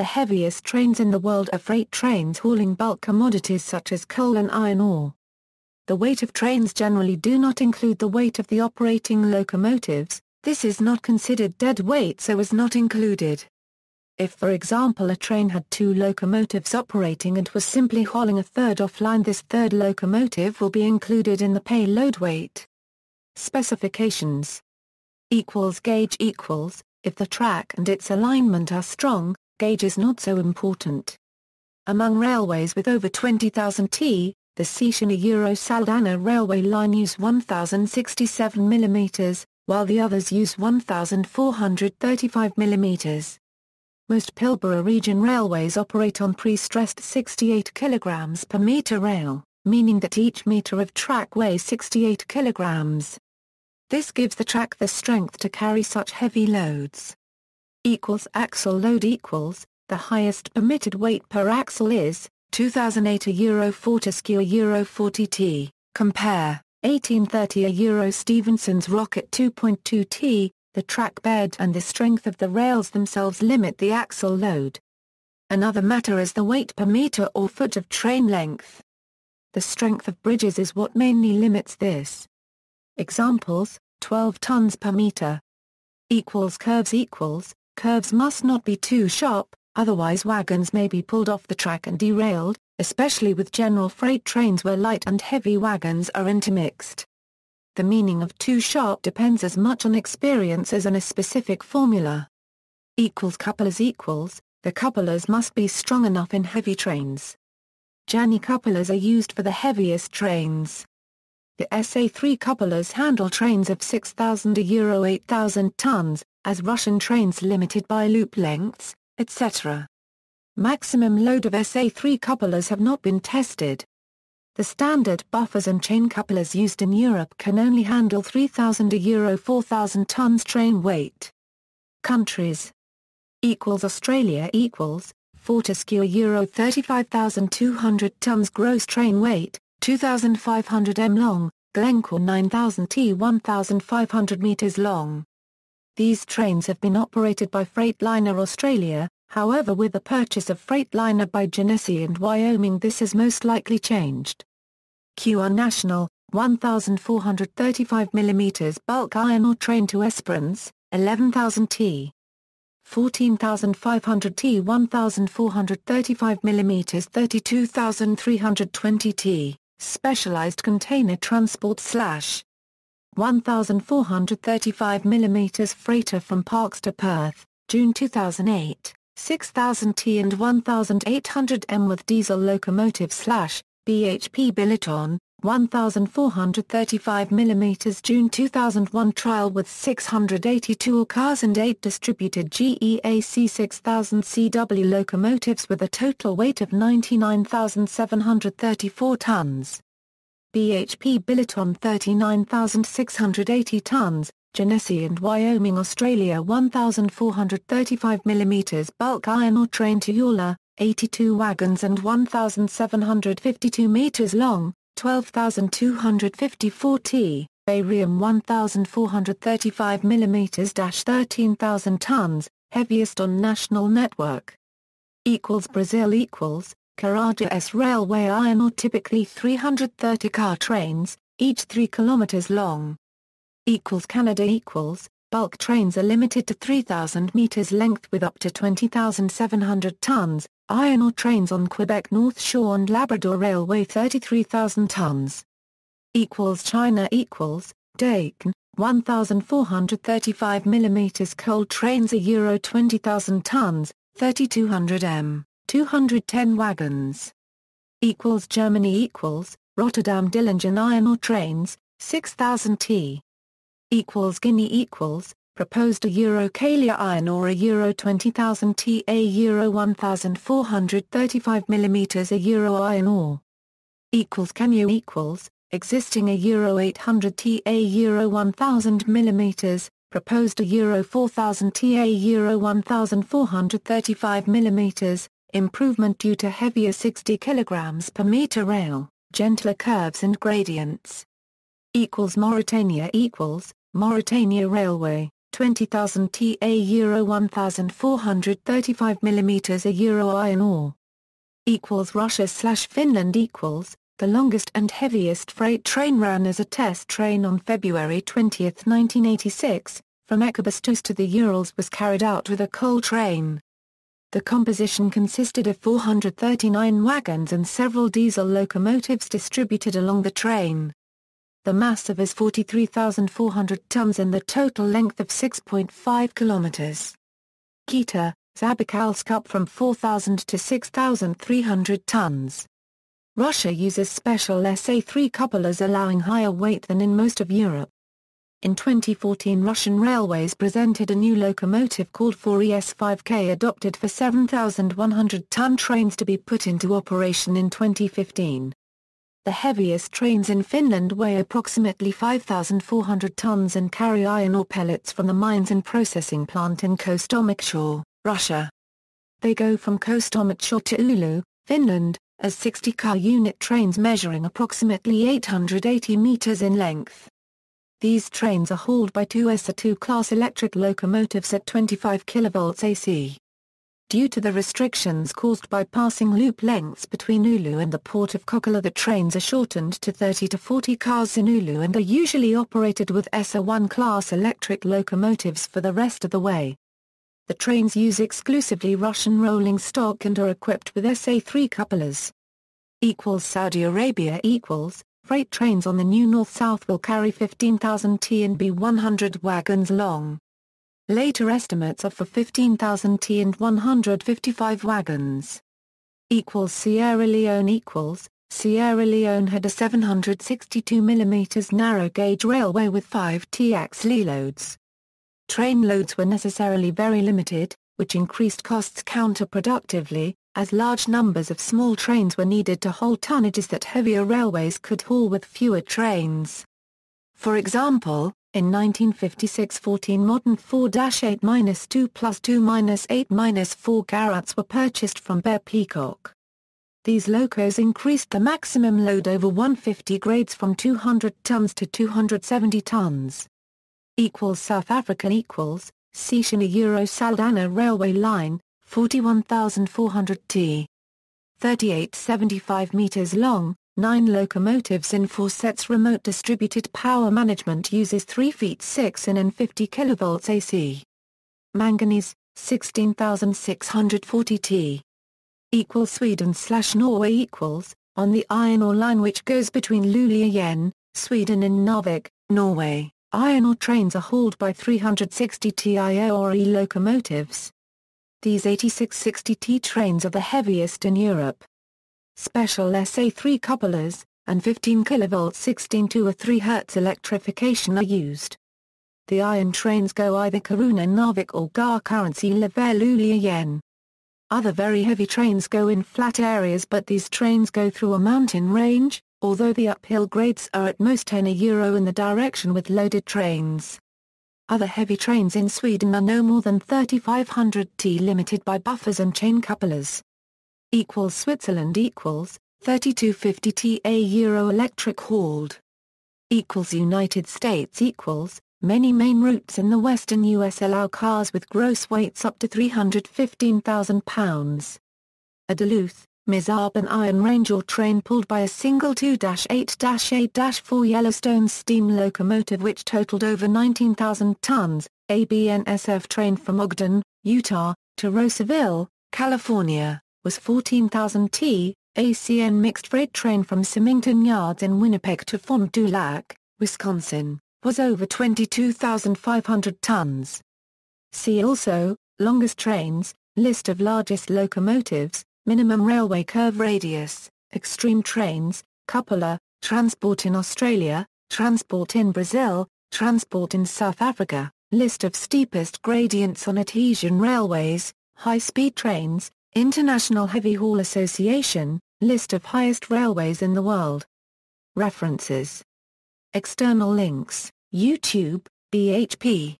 The heaviest trains in the world are freight trains hauling bulk commodities such as coal and iron ore. The weight of trains generally do not include the weight of the operating locomotives, this is not considered dead weight so is not included. If for example a train had two locomotives operating and was simply hauling a third offline this third locomotive will be included in the payload weight. Specifications equals gauge equals, if the track and its alignment are strong, gauge is not so important. Among railways with over 20,000 t, the Cecina-Euro-Saldana railway line uses 1,067 mm, while the others use 1,435 mm. Most Pilbara region railways operate on pre-stressed 68 kg per metre rail, meaning that each metre of track weighs 68 kg. This gives the track the strength to carry such heavy loads equals axle load equals, the highest permitted weight per axle is, 2008 a Euro Fortescue a Euro 40T, compare, 1830 a Euro Stevenson's Rocket 2.2T, the track bed and the strength of the rails themselves limit the axle load. Another matter is the weight per meter or foot of train length. The strength of bridges is what mainly limits this. Examples, 12 tons per meter. Equals curves equals, Curves must not be too sharp, otherwise wagons may be pulled off the track and derailed, especially with general freight trains where light and heavy wagons are intermixed. The meaning of too sharp depends as much on experience as on a specific formula. Equals couplers equals, the couplers must be strong enough in heavy trains. Journey couplers are used for the heaviest trains. The SA-3 couplers handle trains of 6,000 to Euro 8,000 tons, as Russian trains limited by loop lengths, etc. Maximum load of SA-3 couplers have not been tested. The standard buffers and chain couplers used in Europe can only handle 3,000 to Euro 4,000 tons train weight. Countries equals Australia equals Fortescue Euro 35,200 tons gross train weight, 2,500 m long, Glencore 9000T 1500 meters long. These trains have been operated by Freightliner Australia, however with the purchase of Freightliner by Genesee and Wyoming this has most likely changed. QR National, 1435 mm bulk iron ore train to Esperance, 11,000 T. 14,500 T 1,435 mm 32,320 T. Specialized Container Transport slash 1,435 mm freighter from Parks to Perth, June 2008, 6,000 T and 1,800 M with diesel locomotive slash, BHP Billiton, 1,435 mm June 2001 trial with 682 cars and 8 distributed GEAC 6000 CW locomotives with a total weight of 99,734 tons. BHP Billiton 39,680 tons, Genesee and Wyoming Australia 1,435 mm bulk iron ore train to Yula, 82 wagons and 1,752 meters long, 12,254 t, barium 1,435 mm 13,000 tons, heaviest on national network. Equals Brazil equals, Carajás railway iron ore typically 330 car trains, each 3 kilometers long. Equals Canada equals, Bulk trains are limited to 3,000 meters length with up to 20,700 tons, iron ore trains on Quebec North Shore and Labrador Railway 33,000 tons. Equals China equals, Dakin, 1,435 mm coal trains a Euro 20,000 tons, 3,200 m, 210 wagons. Equals Germany equals, Rotterdam Dillingen iron ore trains, 6,000 t equals Guinea equals, proposed a Euro Kalia iron ore a Euro 20,000 Ta Euro 1435 mm a Euro iron ore equals Kenya equals, existing a Euro 800 Ta Euro 1000 mm, proposed a Euro 4000 Ta Euro 1435 mm, improvement due to heavier 60 kilograms per meter rail, gentler curves and gradients. Equals Mauritania equals, Mauritania Railway, 20,000 ta Euro 1,435 mm a Euro iron ore. Equals Russia slash Finland equals, the longest and heaviest freight train ran as a test train on February 20, 1986, from Ekabastus to the Urals was carried out with a coal train. The composition consisted of 439 wagons and several diesel locomotives distributed along the train. The mass of is 43,400 tons and the total length of 6.5 kilometers. Kita, Zabakalsk up from 4,000 to 6,300 tons. Russia uses special SA-3 couplers allowing higher weight than in most of Europe. In 2014 Russian Railways presented a new locomotive called 4ES-5K adopted for 7,100-ton trains to be put into operation in 2015. The heaviest trains in Finland weigh approximately 5,400 tons and carry iron ore pellets from the mines and processing plant in Kostomekshaw, Russia. They go from Kostomekshaw to Ulu, Finland, as 60-car unit trains measuring approximately 880 meters in length. These trains are hauled by two ESA 2 class electric locomotives at 25 kV AC. Due to the restrictions caused by passing loop lengths between Ulu and the port of Kokola the trains are shortened to 30 to 40 cars in Ulu and are usually operated with sa one class electric locomotives for the rest of the way. The trains use exclusively Russian rolling stock and are equipped with SA3 couplers. Equals Saudi Arabia equals Freight trains on the new north-south will carry 15,000 T and B 100 wagons long, Later estimates are for 15,000 T and 155 wagons. Equals Sierra Leone equals, Sierra Leone had a 762 mm narrow gauge railway with 5 TX loads. Train loads were necessarily very limited, which increased costs counterproductively, as large numbers of small trains were needed to haul tonnages that heavier railways could haul with fewer trains. For example, in 1956 14 modern 4-8-2 plus 2-8-4 carats were purchased from Bear Peacock. These locos increased the maximum load over 150 grades from 200 tons to 270 tons. Equals South Africa equals, Sishina Euro Saldana Railway Line, 41,400 t. 3875 meters long, nine locomotives in four sets remote distributed power management uses 3 feet 6 in and 50 kV AC. Manganese, 16,640 T. Equal Sweden slash Norway equals, on the iron ore line which goes between Luleå, Sweden and Narvik, Norway, iron ore trains are hauled by 360 TIO or E locomotives. These 8660T trains are the heaviest in Europe, special SA3 couplers, and 15 kV 16 2 or 3 Hz electrification are used. The iron trains go either Karuna Narvik or Gar currency level Yen. Other very heavy trains go in flat areas but these trains go through a mountain range, although the uphill grades are at most 10 a euro in the direction with loaded trains. Other heavy trains in Sweden are no more than 3500 T limited by buffers and chain couplers equals Switzerland equals 3250 TA Euro electric hauled equals United States equals Many main routes in the western U.S. allow cars with gross weights up to 315,000 pounds. A Duluth, and Iron Range or train pulled by a single 2-8-8-4 Yellowstone steam locomotive which totaled over 19,000 tons, ABNSF train from Ogden, Utah, to Roseville, California was 14,000 T, ACN mixed freight train from Symington Yards in Winnipeg to Fond du Lac, Wisconsin, was over 22,500 tons. See also, longest trains, list of largest locomotives, minimum railway curve radius, extreme trains, coupler, transport in Australia, transport in Brazil, transport in South Africa, list of steepest gradients on adhesion railways, high-speed trains, International Heavy Haul Association, list of highest railways in the world. References. External links, YouTube, BHP,